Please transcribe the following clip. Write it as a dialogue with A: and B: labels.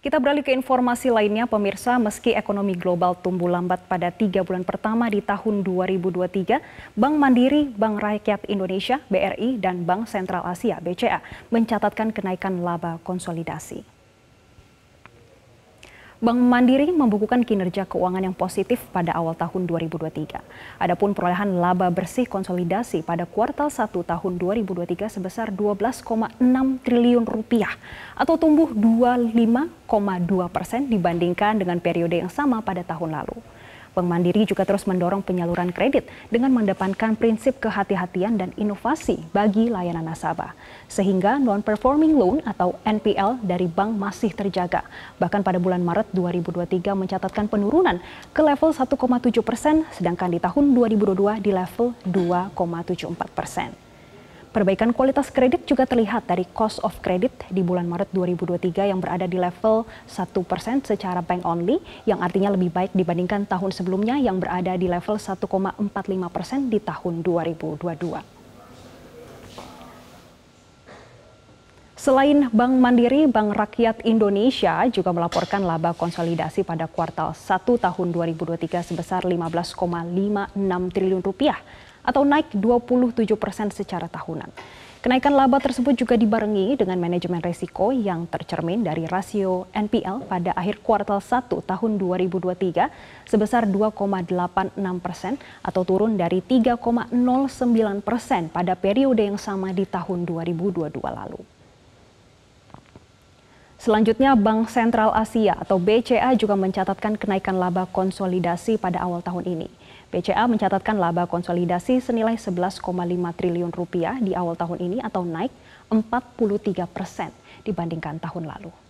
A: Kita beralih ke informasi lainnya, pemirsa. Meski ekonomi global tumbuh lambat pada tiga bulan pertama di tahun 2023, Bank Mandiri, Bank Rakyat Indonesia, BRI, dan Bank Sentral Asia, BCA, mencatatkan kenaikan laba konsolidasi. Bank Mandiri membukukan kinerja keuangan yang positif pada awal tahun 2023. Adapun perolehan laba bersih konsolidasi pada kuartal 1 tahun 2023 sebesar 12,6 triliun rupiah atau tumbuh 25,2 persen dibandingkan dengan periode yang sama pada tahun lalu. Bank Mandiri juga terus mendorong penyaluran kredit dengan mendepankan prinsip kehati-hatian dan inovasi bagi layanan nasabah. Sehingga non-performing loan atau NPL dari bank masih terjaga. Bahkan pada bulan Maret 2023 mencatatkan penurunan ke level 1,7 persen, sedangkan di tahun 2022 di level 2,74 persen. Perbaikan kualitas kredit juga terlihat dari cost of credit di bulan Maret 2023 yang berada di level 1% secara bank only, yang artinya lebih baik dibandingkan tahun sebelumnya yang berada di level 1,45% di tahun 2022. Selain Bank Mandiri, Bank Rakyat Indonesia juga melaporkan laba konsolidasi pada kuartal 1 tahun 2023 sebesar 15,56 triliun rupiah atau naik 27 persen secara tahunan. Kenaikan laba tersebut juga dibarengi dengan manajemen risiko yang tercermin dari rasio NPL pada akhir kuartal 1 tahun 2023 sebesar 2,86 persen atau turun dari 3,09 persen pada periode yang sama di tahun 2022 lalu. Selanjutnya, Bank Sentral Asia atau BCA juga mencatatkan kenaikan laba konsolidasi pada awal tahun ini. BCA mencatatkan laba konsolidasi senilai 11,5 triliun rupiah di awal tahun ini atau naik 43 persen dibandingkan tahun lalu.